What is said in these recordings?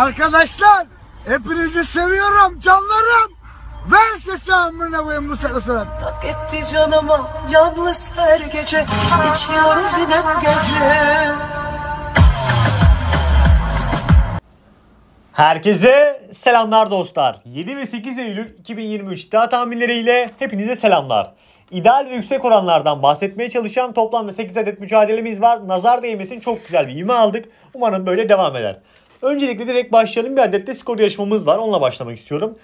Arkadaşlar hepinizi seviyorum canlarım. Ver sesi amına koyayım bu sırasına. Tak etti canıma yalnız her gece içiyoruz inem gece. Herkese selamlar dostlar. 7 ve 8 Eylül 2023 iddia tahminleriyle hepinize selamlar. İdeal ve yüksek oranlardan bahsetmeye çalışan toplamda 8 adet mücadelemiz var. Nazar değmesin çok güzel bir ivme aldık. Umarım böyle devam eder. Öncelikle direkt başlayalım. Bir adet de skor yarışmamız var. Onunla başlamak istiyorum.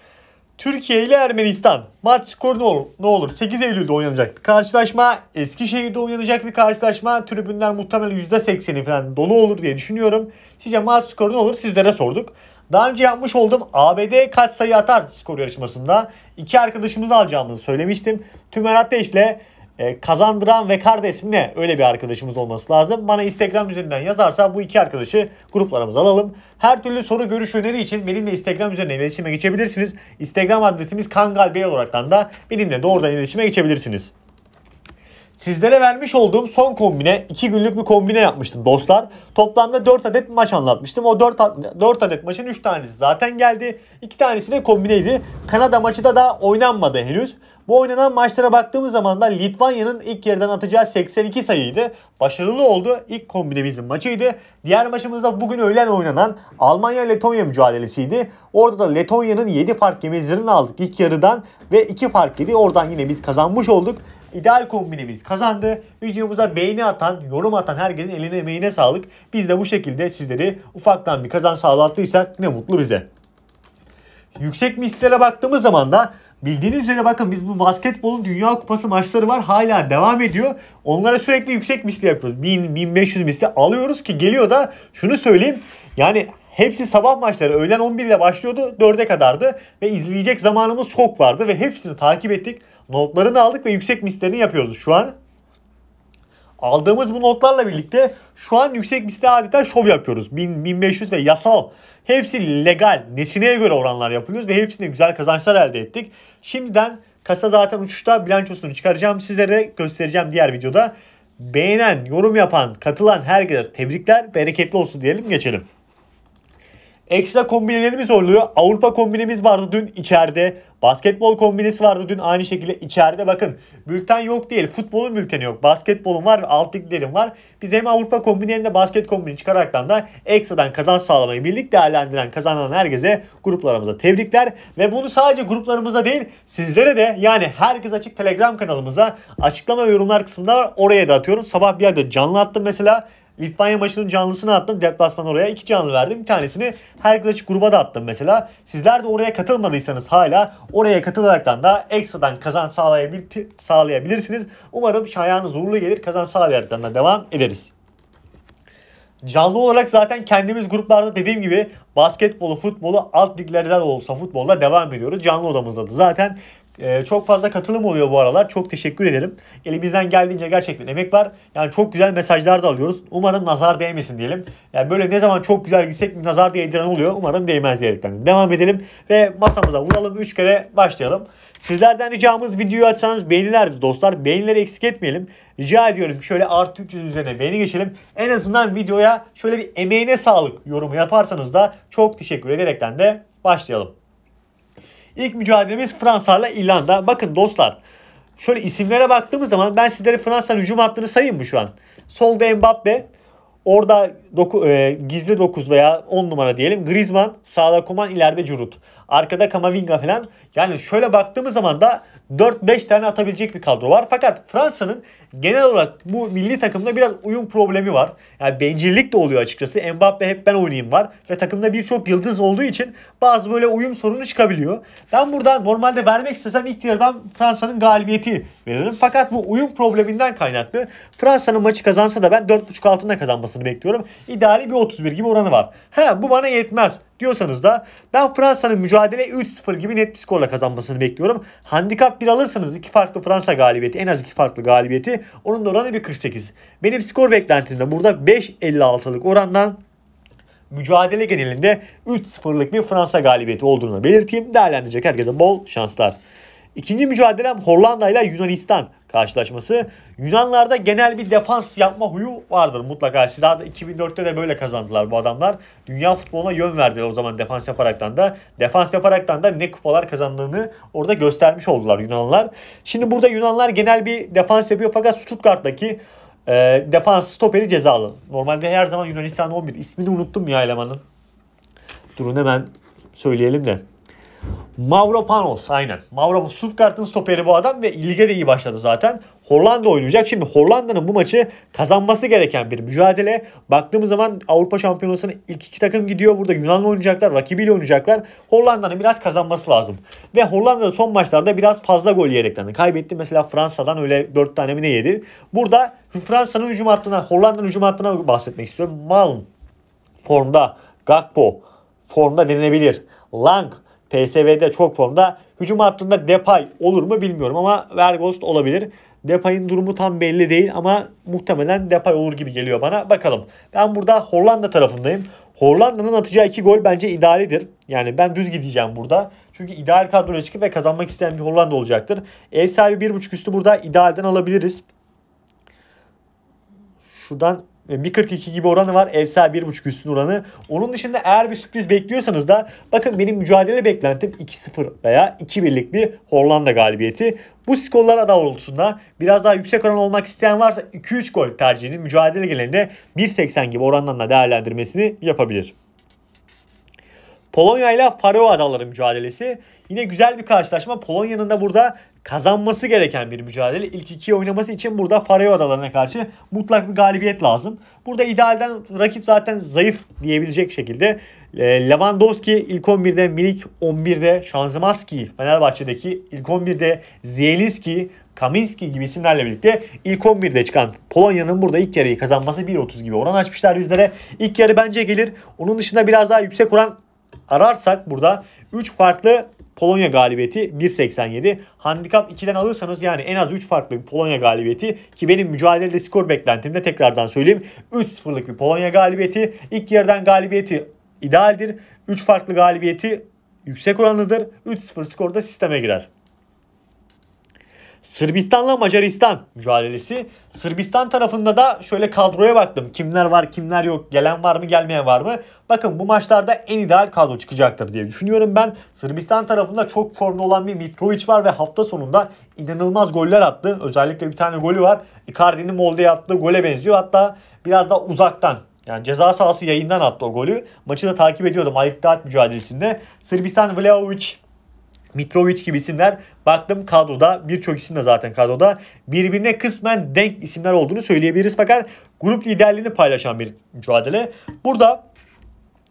Türkiye ile Ermenistan. Maç skoru ne olur? Ne olur? 8 Eylül'de oynanacak bir karşılaşma. Eskişehir'de oynanacak bir karşılaşma. Tribünler muhtemelen %80'i falan dolu olur diye düşünüyorum. Sizce maç skoru ne olur? Sizlere sorduk. Daha önce yapmış olduğum ABD kaç sayı atar skor yarışmasında iki arkadaşımızı alacağımızı söylemiştim. Tümer Ateş ile e, kazandıran ve karda ne? Öyle bir arkadaşımız olması lazım. Bana Instagram üzerinden yazarsa bu iki arkadaşı gruplarımıza alalım. Her türlü soru görüş öneri için benimle Instagram üzerinden iletişime geçebilirsiniz. Instagram adresimiz Kangal Bey olaraktan da benimle doğrudan iletişime geçebilirsiniz. Sizlere vermiş olduğum son kombine 2 günlük bir kombine yapmıştım dostlar. Toplamda 4 adet maç anlatmıştım. O 4, 4 adet maçın 3 tanesi zaten geldi. 2 tanesi de kombineydi. Kanada maçı da daha oynanmadı henüz. Bu oynanan maçlara baktığımız zaman da Litvanya'nın ilk yarıdan atacağı 82 sayıydı. Başarılı oldu. İlk kombinemizin maçıydı. Diğer maçımızda bugün öğlen oynanan Almanya-Letonya mücadelesiydi. Orada da Letonya'nın 7 fark yemezlerini aldık ilk yarıdan ve 2 fark yedi. Oradan yine biz kazanmış olduk. İdeal kombinemiz kazandı. Videomuza beğeni atan, yorum atan herkesin eline emeğine sağlık. Biz de bu şekilde sizleri ufaktan bir kazan sağlattıysak ne mutlu bize. Yüksek mislere baktığımız zaman da Bildiğiniz üzere bakın biz bu basketbolun Dünya Kupası maçları var hala devam ediyor. Onlara sürekli yüksek misli yapıyoruz. 1000, 1500 misli alıyoruz ki geliyor da şunu söyleyeyim. Yani hepsi sabah maçları öğlen 11 ile başlıyordu 4'e kadardı ve izleyecek zamanımız çok vardı ve hepsini takip ettik. Notlarını aldık ve yüksek mislerini yapıyoruz şu an. Aldığımız bu notlarla birlikte şu an yüksek misli adeta şov yapıyoruz. 1000, 1500 ve yasal hepsi legal nesneye göre oranlar yapılıyoruz ve hepsinde güzel kazançlar elde ettik. Şimdiden kasa zaten uçuşta bilançosunu çıkaracağım sizlere göstereceğim diğer videoda. Beğenen, yorum yapan, katılan herkese tebrikler, bereketli olsun diyelim geçelim. Ekstra kombinelerimiz oluyor. Avrupa kombinemiz vardı dün içeride. Basketbol kombinesi vardı dün aynı şekilde içeride. Bakın bülten yok değil. Futbolun bülteni yok. Basketbolun var ve alt liglerin var. Biz hem Avrupa kombini hem de basket kombini çıkaraktan da ekstradan kazanç sağlamayı birlik değerlendiren kazanan herkese gruplarımıza tebrikler. Ve bunu sadece gruplarımıza değil sizlere de yani herkes açık telegram kanalımıza açıklama ve yorumlar kısmında oraya da atıyorum. Sabah bir yerde canlı attım mesela. Litvanya maçının canlısını attım. Deplasman oraya iki canlı verdim. Bir tanesini herkes açık gruba da attım mesela. Sizler de oraya katılmadıysanız hala oraya katılaraktan da ekstradan kazan sağlayabil sağlayabilirsiniz. Umarım şayanız uğurlu gelir. Kazan sağlayaraktan da devam ederiz. Canlı olarak zaten kendimiz gruplarda dediğim gibi basketbolu, futbolu, alt liglerden olsa futbolda devam ediyoruz. Canlı odamızda da zaten ee, çok fazla katılım oluyor bu aralar. Çok teşekkür ederim. Elimizden geldiğince gerçekten emek var. Yani çok güzel mesajlar da alıyoruz. Umarım nazar değmesin diyelim. Yani böyle ne zaman çok güzel gitsek nazar değdiren oluyor. Umarım değmez diyerekten. Devam edelim ve masamıza vuralım. 3 kere başlayalım. Sizlerden ricamız videoyu açsanız beğenilerdi dostlar. Beğenileri eksik etmeyelim. Rica ediyorum şöyle artı 300 üzerine beğeni geçelim. En azından videoya şöyle bir emeğine sağlık yorumu yaparsanız da çok teşekkür ederekten de başlayalım. İlk mücadelemiz Fransa ile İrlanda. Bakın dostlar şöyle isimlere baktığımız zaman ben sizlere Fransa'nın hücum hattını sayayım mı şu an? Solda Mbappe. Orada doku, e, gizli 9 veya 10 numara diyelim. Griezmann, sağda Koman, ileride Curut. Arkada Kamavinga falan. Yani şöyle baktığımız zaman da 4-5 tane atabilecek bir kadro var. Fakat Fransa'nın genel olarak bu milli takımda biraz uyum problemi var. Yani bencillik de oluyor açıkçası. Mbappe hep ben oynayayım var. Ve takımda birçok yıldız olduğu için bazı böyle uyum sorunu çıkabiliyor. Ben burada normalde vermek istesem ilk yarıdan Fransa'nın galibiyeti veririm. Fakat bu uyum probleminden kaynaklı. Fransa'nın maçı kazansa da ben 4.5 altında kazanmasını bekliyorum. İdeali bir 31 gibi oranı var. Ha bu bana yetmez diyorsanız da ben Fransa'nın mücadele 3-0 gibi net bir skorla kazanmasını bekliyorum. Handikap bir alırsanız iki farklı Fransa galibiyeti en az iki farklı galibiyeti onun da oranı 1.48. Benim skor beklentimde burada 5.56'lık orandan mücadele genelinde 3-0'lık bir Fransa galibiyeti olduğunu belirteyim. Değerlendirecek herkese bol şanslar. İkinci mücadelem Hollanda ile Yunanistan karşılaşması. Yunanlarda genel bir defans yapma huyu vardır mutlaka. Siz daha da 2004'te de böyle kazandılar bu adamlar. Dünya futboluna yön verdiler o zaman defans yaparaktan da. Defans yaparaktan da ne kupalar kazandığını orada göstermiş oldular Yunanlar. Şimdi burada Yunanlar genel bir defans yapıyor fakat Stuttgart'taki e, defans stoperi cezalı. Normalde her zaman Yunanistan 11. ismini unuttum ya elemanın. Durun hemen söyleyelim de. Mavropanos aynen. Mavropanos Stuttgart'ın stoperi bu adam ve lige de iyi başladı zaten. Hollanda oynayacak. Şimdi Hollanda'nın bu maçı kazanması gereken bir mücadele. Baktığımız zaman Avrupa Şampiyonası'nın ilk iki takım gidiyor. Burada Yunan'la oynayacaklar, rakibiyle oynayacaklar. Hollanda'nın biraz kazanması lazım. Ve Hollanda son maçlarda biraz fazla gol yiyerekten kaybetti. Mesela Fransa'dan öyle 4 tane mi ne yedi. Burada Fransa'nın hücum hattına, Hollanda'nın hücum hattına bahsetmek istiyorum. Malm formda, Gakpo formda denilebilir. Lang PSV'de çok formda. Hücum hattında Depay olur mu bilmiyorum ama Vergost olabilir. Depay'ın durumu tam belli değil ama muhtemelen Depay olur gibi geliyor bana. Bakalım. Ben burada Hollanda tarafındayım. Hollanda'nın atacağı iki gol bence idealidir. Yani ben düz gideceğim burada. Çünkü ideal kadroya çıkıp ve kazanmak isteyen bir Hollanda olacaktır. Ev sahibi 1.5 üstü burada idealden alabiliriz. Şuradan 1.42 ee, gibi oranı var. Evsel 1.5 üstün oranı. Onun dışında eğer bir sürpriz bekliyorsanız da bakın benim mücadele beklentim 2-0 veya 2-1'lik bir Hollanda galibiyeti. Bu skorlar doğrultusunda biraz daha yüksek oran olmak isteyen varsa 2-3 gol tercihini mücadele genelinde 1.80 gibi orandan da değerlendirmesini yapabilir. Polonya ile Faroe Adaları mücadelesi. Yine güzel bir karşılaşma. Polonya'nın da burada kazanması gereken bir mücadele. İlk ikiye oynaması için burada Faroe Adaları'na karşı mutlak bir galibiyet lazım. Burada idealden rakip zaten zayıf diyebilecek şekilde. E, Lewandowski ilk 11'de, Milik 11'de, Şanzımaski Fenerbahçe'deki ilk 11'de, Zielinski, Kaminski gibi isimlerle birlikte ilk 11'de çıkan Polonya'nın burada ilk yarıyı kazanması 1.30 gibi oran açmışlar bizlere. İlk yarı bence gelir. Onun dışında biraz daha yüksek oran ararsak burada 3 farklı Polonya galibiyeti 1.87. Handikap 2'den alırsanız yani en az 3 farklı bir Polonya galibiyeti ki benim mücadelede skor beklentimde tekrardan söyleyeyim 3-0'lık bir Polonya galibiyeti. ilk yerden galibiyeti idealdir. 3 farklı galibiyeti yüksek oranlıdır. 3-0 da sisteme girer. Sırbistan'la Macaristan mücadelesi. Sırbistan tarafında da şöyle kadroya baktım. Kimler var kimler yok gelen var mı gelmeyen var mı? Bakın bu maçlarda en ideal kadro çıkacaktır diye düşünüyorum ben. Sırbistan tarafında çok formda olan bir Mitrovic var ve hafta sonunda inanılmaz goller attı. Özellikle bir tane golü var. Icardi'nin Molde'ye attığı gole benziyor. Hatta biraz da uzaktan yani ceza sahası yayından attı o golü. Maçı da takip ediyordum Ayıktaat mücadelesinde. Sırbistan Vlaovic Mitrovic gibi isimler baktım kadroda birçok isim de zaten kadroda birbirine kısmen denk isimler olduğunu söyleyebiliriz fakat grup liderliğini paylaşan bir mücadele. Burada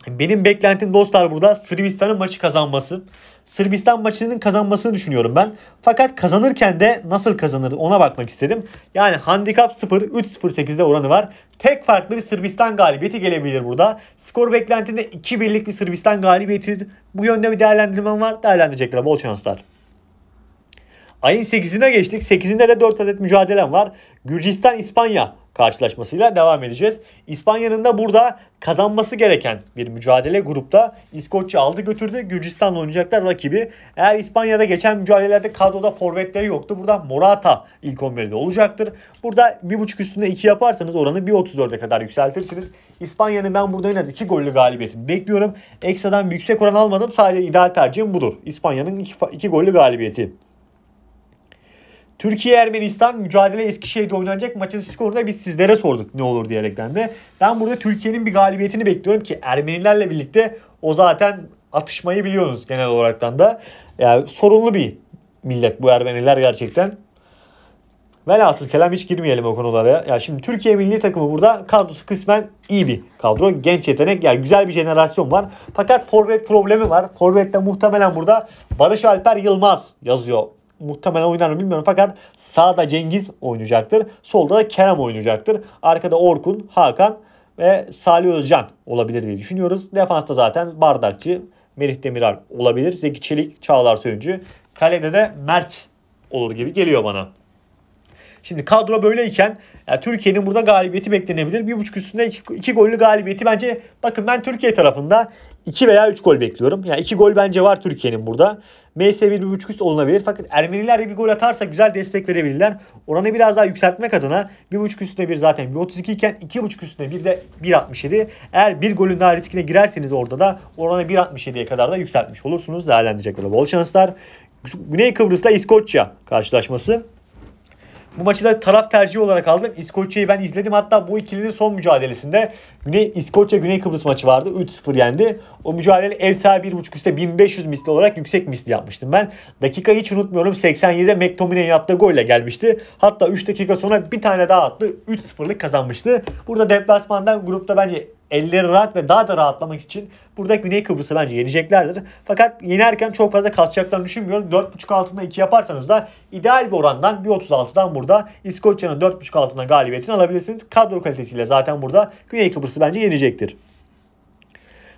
benim beklentim dostlar burada Sırbistan'ın maçı kazanması. Sırbistan maçının kazanmasını düşünüyorum ben. Fakat kazanırken de nasıl kazanır ona bakmak istedim. Yani handikap 0 3 8de oranı var. Tek farklı bir Sırbistan galibiyeti gelebilir burada. Skor beklentimde 2-1'lik bir Sırbistan galibiyeti. Bu yönde bir değerlendirmem var. Değerlendirecekler. Bol şanslar. Ayın 8'ine geçtik. 8'inde de 4 adet mücadelem var. Gürcistan, İspanya karşılaşmasıyla devam edeceğiz. İspanya'nın da burada kazanması gereken bir mücadele grupta. İskoçya aldı götürdü. Gürcistan'la oynayacaklar rakibi. Eğer İspanya'da geçen mücadelelerde kadroda forvetleri yoktu. Burada Morata ilk 11'de olacaktır. Burada 1.5 üstünde 2 yaparsanız oranı 1.34'e kadar yükseltirsiniz. İspanya'nın ben burada en az 2 gollü galibiyetini bekliyorum. Ekstradan yüksek oran almadım. Sadece ideal tercihim budur. İspanya'nın 2 gollü galibiyeti. Türkiye-Ermenistan mücadele Eskişehir'de oynanacak maçın skorunu da biz sizlere sorduk ne olur diyerekten de. Ben burada Türkiye'nin bir galibiyetini bekliyorum ki Ermenilerle birlikte o zaten atışmayı biliyorsunuz genel olaraktan da. Yani sorunlu bir millet bu Ermeniler gerçekten. Velhasıl kelam hiç girmeyelim o konulara. Ya şimdi Türkiye milli takımı burada kadrosu kısmen iyi bir kadro. Genç yetenek yani güzel bir jenerasyon var. Fakat forvet problemi var. Forvet'te muhtemelen burada Barış Alper Yılmaz yazıyor muhtemelen oynar mı bilmiyorum fakat sağda Cengiz oynayacaktır. Solda da Kerem oynayacaktır. Arkada Orkun, Hakan ve Salih Özcan olabilir diye düşünüyoruz. Defansta zaten Bardakçı, Merih Demiral olabilir. Zeki Çelik, Çağlar Söyüncü. Kalede de Mert olur gibi geliyor bana. Şimdi kadro böyleyken yani Türkiye'nin burada galibiyeti beklenebilir. Bir buçuk üstünde iki, gollü galibiyeti bence bakın ben Türkiye tarafında 2 veya 3 gol bekliyorum. Yani 2 gol bence var Türkiye'nin burada. MS 1.5 üst olunabilir. Fakat Ermeniler de bir gol atarsa güzel destek verebilirler. Oranı biraz daha yükseltmek adına 1.5 üstüne bir zaten 1.32 iken 2.5 üstüne bir de 1.67. Eğer bir golün daha riskine girerseniz orada da oranı 1.67'ye kadar da yükseltmiş olursunuz. değerlendirecekler. bol şanslar. Güney Kıbrıs'ta İskoçya karşılaşması. Bu maçı da taraf tercihi olarak aldım. İskoçya'yı ben izledim. Hatta bu ikilinin son mücadelesinde Güney, İskoçya Güney Kıbrıs maçı vardı. 3-0 yendi. O mücadele ev sahibi 1.5 üstte 1500 misli olarak yüksek misli yapmıştım ben. Dakika hiç unutmuyorum. 87'de McTominay attığı golle gelmişti. Hatta 3 dakika sonra bir tane daha attı. 3-0'lık kazanmıştı. Burada deplasmandan grupta bence elleri rahat ve daha da rahatlamak için burada Güney Kıbrıs'ı bence yeneceklerdir. Fakat yenerken çok fazla kasacaklarını düşünmüyorum. 4.5 altında 2 yaparsanız da ideal bir orandan 1.36'dan burada İskoçya'nın 4.5 altında galibiyetini alabilirsiniz. Kadro kalitesiyle zaten burada Güney Kıbrıs'ı bence yenecektir.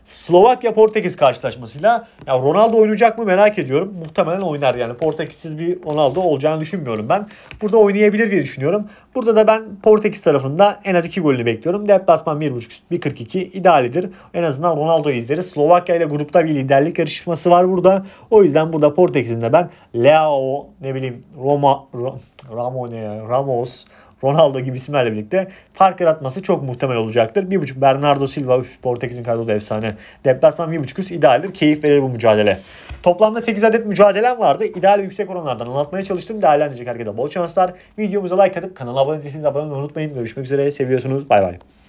Slovakya Portekiz karşılaşmasıyla ya Ronaldo oynayacak mı merak ediyorum. Muhtemelen oynar yani. Portekizsiz bir Ronaldo olacağını düşünmüyorum ben. Burada oynayabilir diye düşünüyorum. Burada da ben Portekiz tarafında en az 2 golünü bekliyorum. Deplasman 1.5 1.42 idealidir. En azından Ronaldo izleriz. Slovakya ile grupta bir liderlik yarışması var burada. O yüzden burada Portekiz'in de ben Leo ne bileyim Roma Ramone Ramos Ronaldo gibi isimlerle birlikte fark yaratması çok muhtemel olacaktır. 1.5 Bernardo Silva, Portekiz'in kadrosu efsane. Deplasman 1.5 üst idealdir. Keyif verir bu mücadele. Toplamda 8 adet mücadelem vardı. İdeal ve yüksek oranlardan anlatmaya çalıştım. Değerlendirecek herkese bol şanslar. Videomuza like atıp kanala abone değilseniz abone olmayı unutmayın. Görüşmek üzere. Seviyorsunuz. Bay bay.